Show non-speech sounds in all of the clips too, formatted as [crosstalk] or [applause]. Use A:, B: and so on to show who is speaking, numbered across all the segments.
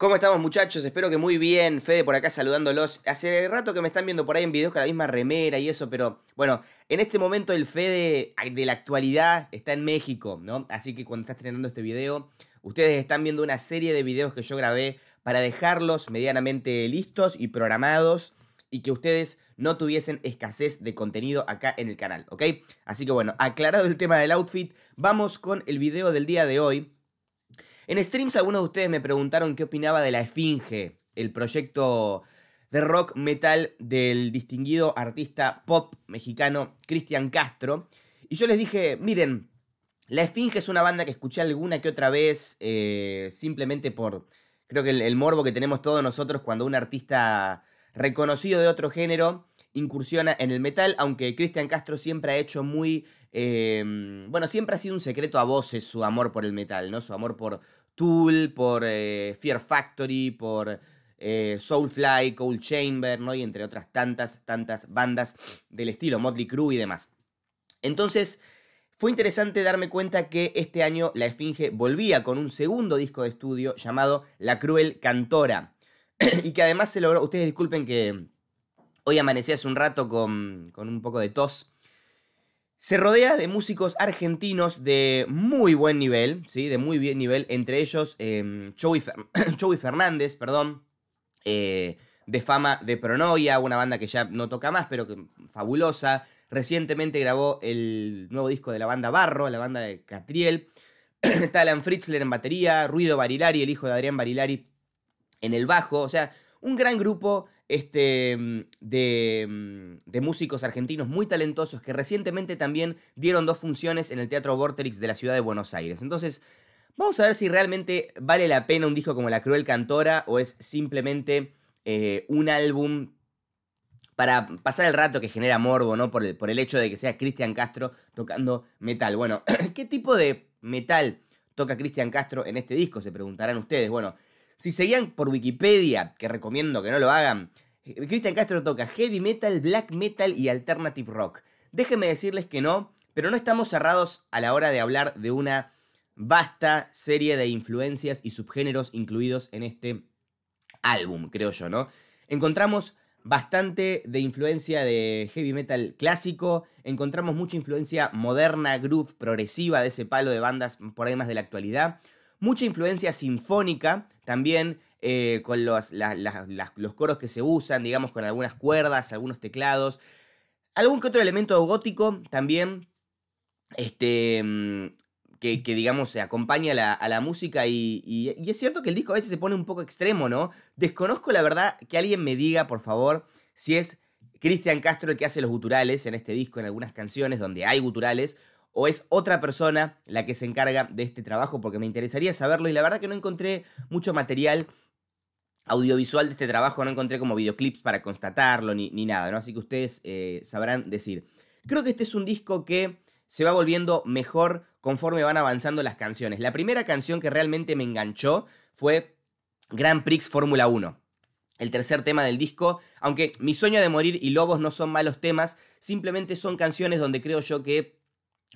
A: ¿Cómo estamos muchachos? Espero que muy bien. Fede por acá saludándolos. Hace rato que me están viendo por ahí en videos con la misma remera y eso, pero bueno, en este momento el Fede de la actualidad está en México, ¿no? Así que cuando está estrenando este video, ustedes están viendo una serie de videos que yo grabé para dejarlos medianamente listos y programados y que ustedes no tuviesen escasez de contenido acá en el canal, ¿ok? Así que bueno, aclarado el tema del outfit, vamos con el video del día de hoy en streams algunos de ustedes me preguntaron qué opinaba de La Esfinge, el proyecto de rock metal del distinguido artista pop mexicano Cristian Castro. Y yo les dije, miren, La Esfinge es una banda que escuché alguna que otra vez, eh, simplemente por, creo que el, morbo que tenemos todos nosotros cuando un artista reconocido de otro género incursiona en el metal, aunque Cristian Castro siempre ha hecho muy, eh, bueno, siempre ha sido un secreto a voces su amor por el metal, ¿no? Su amor por, Tool, por eh, Fear Factory, por eh, Soulfly, Cold Chamber, ¿no? Y entre otras tantas, tantas bandas del estilo, Motley Crue y demás. Entonces, fue interesante darme cuenta que este año La Esfinge volvía con un segundo disco de estudio llamado La Cruel Cantora. [clears throat] y que además se logró, ustedes disculpen que hoy amanecí hace un rato con, con un poco de tos, se rodea de músicos argentinos de muy buen nivel, ¿sí? De muy bien nivel, entre ellos em, [coughs] Joey, Fernández, perdón, eh, de fama de Pronoia, una banda que ya no toca más, pero que fabulosa. Recientemente grabó el nuevo disco de la banda Barro, la banda de Catriel. [coughs] Está Alan Fritzler en batería, Ruido Barilari, el hijo de Adrián Barilari, en el bajo. O sea, un gran grupo este, mm, de, mm, de, músicos argentinos muy talentosos que recientemente también dieron dos funciones en el Teatro Vorterix de la ciudad de Buenos Aires. Entonces, vamos a ver si realmente vale la pena un disco como La Cruel Cantora o es simplemente eh, un álbum para pasar el rato que genera morbo, ¿no? Por el, por el hecho de que sea Cristian Castro tocando metal. Bueno, [clears throat] ¿qué tipo de metal toca Cristian Castro en este disco? Se preguntarán ustedes. Bueno, si seguían por Wikipedia, que recomiendo que no lo hagan, eh, Cristian Castro toca heavy metal, black metal y alternative rock. Déjenme decirles que no, pero no estamos cerrados a la hora de hablar de una vasta serie de influencias y subgéneros incluidos en este álbum, creo yo, ¿no? Encontramos bastante de influencia de heavy metal clásico, encontramos mucha influencia moderna, groove, progresiva de ese palo de bandas por ahí más de la actualidad mucha influencia sinfónica también. Eh, con los, coros que se usan, digamos, con algunas cuerdas, algunos teclados, algún que otro elemento gótico también, este, mm, que, digamos se acompaña a la, música y, y, es cierto que el disco a veces se pone un poco extremo, ¿no? Desconozco la verdad que alguien me diga, por favor, si es Cristian Castro el que hace los guturales en este disco, en algunas canciones donde hay guturales, o es otra persona la que se encarga de este trabajo, porque me interesaría saberlo y la verdad que no encontré mucho material audiovisual de este trabajo, no encontré como videoclips para constatarlo ni, nada, ¿no? Así que ustedes eh, sabrán decir. Creo que este es un disco que se va volviendo mejor conforme van avanzando las canciones. La primera canción que realmente me enganchó fue Grand Prix Fórmula 1 el tercer tema del disco, aunque Mi sueño de morir y Lobos no son malos temas, simplemente son canciones donde creo yo que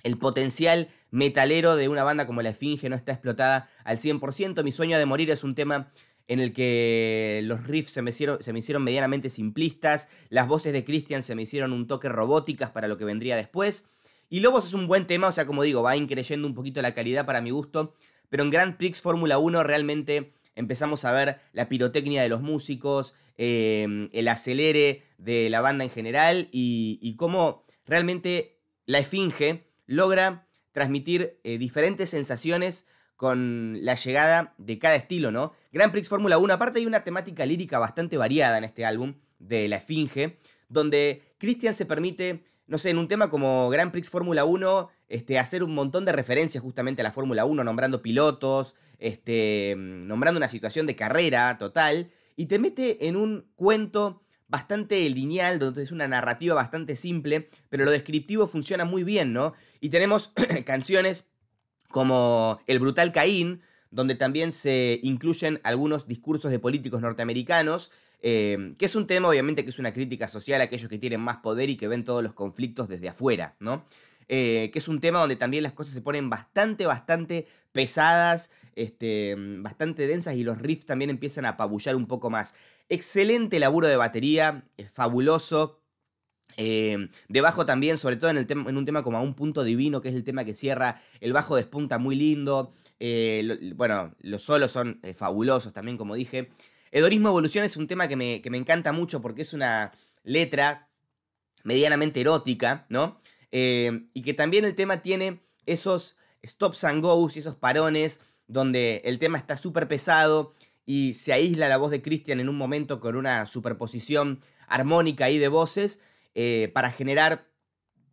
A: el potencial metalero de una banda como La Esfinge no está explotada al 100%. Mi sueño de morir es un tema en el que los riffs se me, hicieron, se me hicieron medianamente simplistas, las voces de Christian se me hicieron un toque robóticas para lo que vendría después. Y Lobos es un buen tema, o sea, como digo, va increyendo un poquito la calidad para mi gusto, pero en Grand Prix Fórmula 1 realmente empezamos a ver la pirotecnia de los músicos, eh, el acelere de la banda en general y, y cómo realmente la esfinge logra transmitir eh, diferentes sensaciones con la llegada de cada estilo, ¿no? Grand Prix Fórmula 1, aparte hay una temática lírica bastante variada en este álbum de La Esfinge, donde Christian se permite, no sé, en un tema como Grand Prix Fórmula 1, este, hacer un montón de referencias justamente a la Fórmula 1, nombrando pilotos, este, mm, nombrando una situación de carrera total, y te mete en un cuento bastante lineal, donde es una narrativa bastante simple, pero lo descriptivo funciona muy bien, ¿no? Y tenemos [clears throat] canciones como El Brutal Caín, donde también se incluyen algunos discursos de políticos norteamericanos, eh, que es un tema obviamente que es una crítica social a aquellos que tienen más poder y que ven todos los conflictos desde afuera, ¿no? Eh, que es un tema donde también las cosas se ponen bastante, bastante pesadas, este, mm, bastante densas y los riffs también empiezan a apabullar un poco más. Excelente laburo de batería, es fabuloso. Eh, Debajo también, sobre todo en, el en un tema como a un punto divino, que es el tema que cierra, el bajo despunta muy lindo, eh, bueno, los solos son fabulosos también, como dije. Hedorismo Evolución es un tema que me, que me encanta mucho porque es una letra medianamente erótica, ¿no? Eh, y que también el tema tiene esos stops and goes y esos parones donde el tema está súper pesado y se aísla la voz de Christian en un momento con una superposición armónica ahí de voces eh, para generar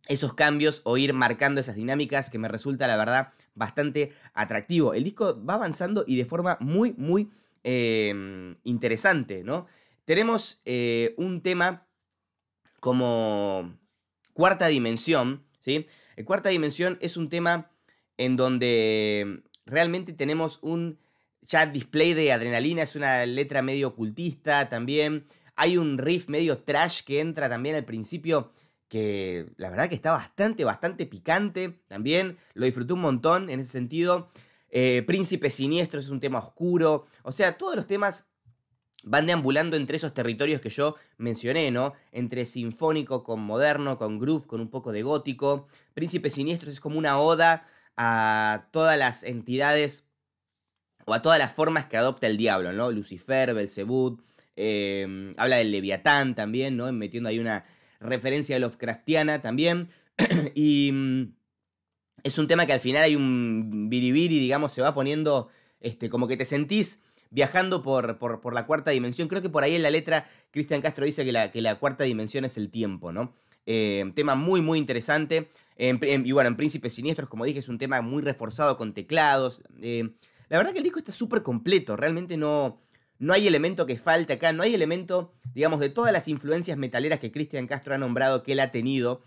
A: esos cambios o ir marcando esas dinámicas que me resulta la verdad bastante atractivo. El disco va avanzando y de forma muy, muy eh, interesante, ¿no? Tenemos un tema como Cuarta dimensión, ¿sí? Eh, cuarta dimensión es un tema en donde realmente tenemos un chat display de adrenalina, es una letra medio ocultista también. Hay un riff medio trash que entra también al principio, que la verdad que está bastante, bastante picante también. Lo disfruté un montón en ese sentido. Eh, Príncipe Siniestro es un tema oscuro. O sea, todos los temas van deambulando entre esos territorios que yo mencioné, ¿no? Entre sinfónico con moderno, con groove, con un poco de gótico. Príncipe siniestro es como una oda a todas las entidades o a todas las formas que adopta el diablo, ¿no? Lucifer, Belzebud, em, habla del Leviatán también, ¿no? Metiendo ahí una referencia Lovecraftiana también. [clears throat] y mm, es un tema que al final hay un biribiri, digamos, se va poniendo este, como que te sentís viajando por, por, la cuarta dimensión. Creo que por ahí en la letra Cristian Castro dice que la, que la cuarta dimensión es el tiempo, ¿no? Eh, tema muy, muy interesante. y bueno, en Príncipes Siniestros, como dije, es un tema muy reforzado con teclados. Eh, la verdad que el disco está súper completo, realmente no, no hay elemento que falte acá, no hay elemento, digamos, de todas las influencias metaleras que Cristian Castro ha nombrado que él ha tenido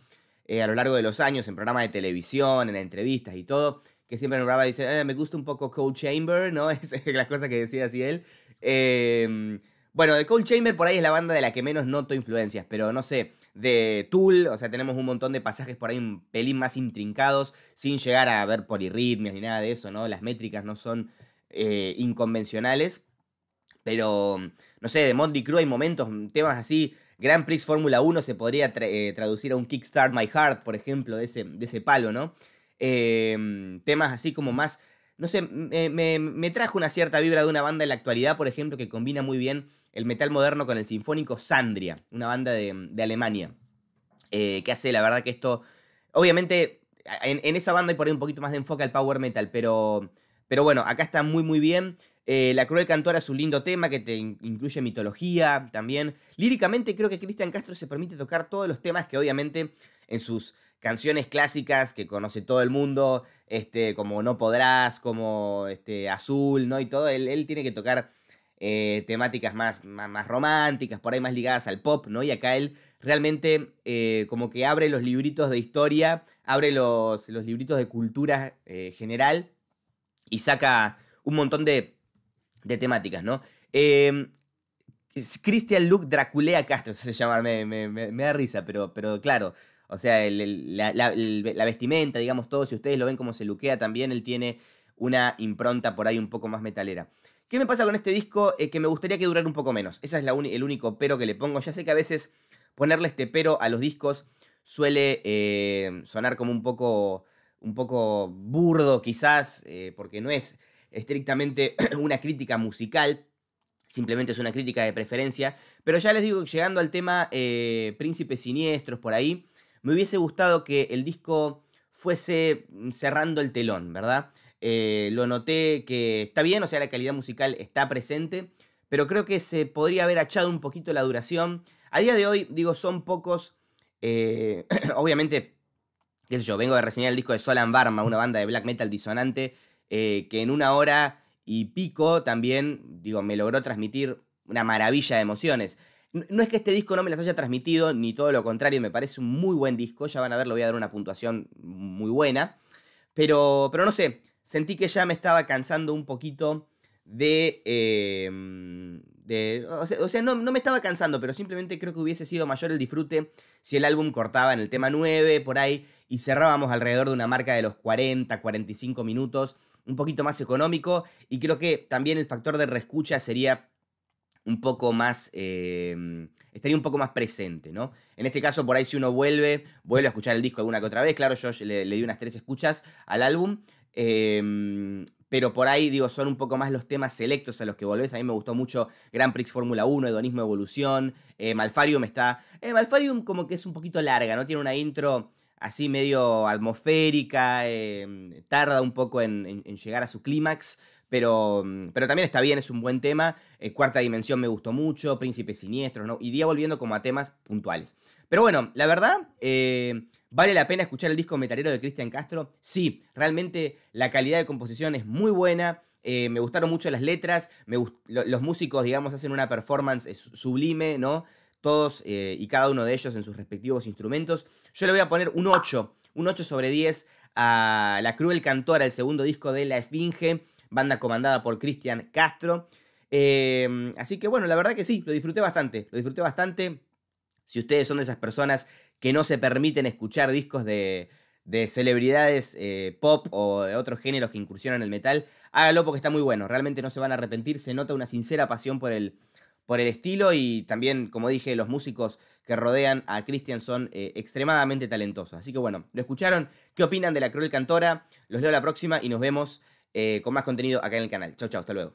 A: eh, a lo largo de los años en programas de televisión, en entrevistas y todo que siempre nombraba, dice, ah, me gusta un poco Cold Chamber, ¿no? [laughs] Es la cosa que decía así él. Em, bueno, de Cold Chamber por ahí es la banda de la que menos noto influencias, pero no sé, de Tool, o sea, tenemos un montón de pasajes por ahí un pelín más intrincados, sin llegar a ver polirritmias ni nada de eso, ¿no? Las métricas no son eh, inconvencionales, pero no sé, de Monty Crue hay momentos, temas así, Grand Prix Fórmula 1 se podría eh, traducir a un Kickstart My Heart, por ejemplo, ese, de ese palo, ¿no? Em, temas así como más, no sé, me, trajo una cierta vibra de una banda en la actualidad, por ejemplo, que combina muy bien el metal moderno con el sinfónico Sandria, una banda de, Alemania, eh, que hace la verdad que esto, obviamente, en, esa banda hay por ahí un poquito más de enfoque al power metal, pero, pero bueno, acá está muy muy bien. Eh, la Cruel Cantora es un lindo tema que te incluye mitología también. Líricamente creo que Cristian Castro se permite tocar todos los temas que obviamente en sus canciones clásicas que conoce todo el mundo, este, como No Podrás, como este, Azul, ¿no? Y todo, él, tiene que tocar eh, temáticas más, más, románticas, por ahí más ligadas al pop, ¿no? Y acá él realmente eh, como que abre los libritos de historia, abre los, los libritos de cultura eh, general y saca un montón de, temáticas, ¿no? Em, Christian Luke Draculea Castro, [laughs] se llama, me, me, da risa, pero, pero claro, o sea, la, vestimenta, digamos todo, si ustedes lo ven como se luquea también, él tiene una impronta por ahí un poco más metalera. ¿Qué me pasa con este disco? Eh, que me gustaría que durara un poco menos. Ese es el único pero que le pongo. Ya sé que a veces ponerle este pero a los discos suele eh, sonar como un poco, un poco burdo quizás, eh, porque no es estrictamente [clears throat] una crítica musical, simplemente es una crítica de preferencia. Pero ya les digo llegando al tema Príncipes Siniestros por ahí, me hubiese gustado que el disco fuese mm, cerrando el telón, ¿verdad? Eh, lo noté que está bien, o sea, la calidad musical está presente, pero creo que se podría haber achado un poquito la duración. A día de hoy, digo, son pocos, eh, [clears throat] obviamente, qué sé yo, vengo de reseñar el disco de Solan Barma, una banda de black metal disonante, eh, que en una hora y pico también, digo, me logró transmitir una maravilla de emociones. No es que este disco no me las haya transmitido, ni todo lo contrario, me parece un muy buen disco. Ya van a ver, le voy a dar una puntuación muy buena. Pero, pero no sé, sentí que ya me estaba cansando un poquito de. Em, o sea, no, no, me estaba cansando, pero simplemente creo que hubiese sido mayor el disfrute si el álbum cortaba en el tema 9, por ahí, y cerrábamos alrededor de una marca de los 40, 45 minutos, un poquito más económico. Y creo que también el factor de reescucha sería un poco más, em, estaría un poco más presente, ¿no? En este caso, por ahí si uno vuelve, vuelve a escuchar el disco alguna que otra vez, claro, yo le, di unas tres escuchas al álbum, em, pero por ahí, digo, son un poco más los temas selectos a los que volvés. A mí me gustó mucho Grand Prix Fórmula 1, Hedonismo Evolución, Malfarium em, está... Malfarium como que es un poquito larga, ¿no? Tiene una intro así medio atmosférica, tarda un poco en llegar a su clímax, pero, mm, pero también está bien, es un buen tema. Eh, Cuarta Dimensión me gustó mucho, Príncipe Siniestro, ¿no? Iría volviendo como a temas puntuales. Pero bueno, la verdad, eh, ¿vale la pena escuchar el disco metalero de Cristian Castro? Sí, realmente la calidad de composición es muy buena. Eh, me gustaron mucho las letras, los músicos, digamos, hacen una performance sublime, ¿no? Todos y cada uno de ellos en sus respectivos instrumentos. Yo le voy a poner un 8, un 8 sobre 10 a La Cruel Cantora, el segundo disco de La Esfinge banda comandada por Cristian Castro. Em, así que bueno, la verdad que sí, lo disfruté bastante, lo disfruté bastante. Si ustedes son de esas personas que no se permiten escuchar discos de, celebridades eh, pop o de otros géneros que incursionan en el metal, hágalo porque está muy bueno, realmente no se van a arrepentir, se nota una sincera pasión por el, por el estilo y también, como dije, los músicos que rodean a Christian son eh, extremadamente talentosos. Así que bueno, lo escucharon, ¿qué opinan de la cruel cantora? Los leo la próxima y nos vemos. Eh, con más contenido acá en el canal. Chau, chao, hasta luego.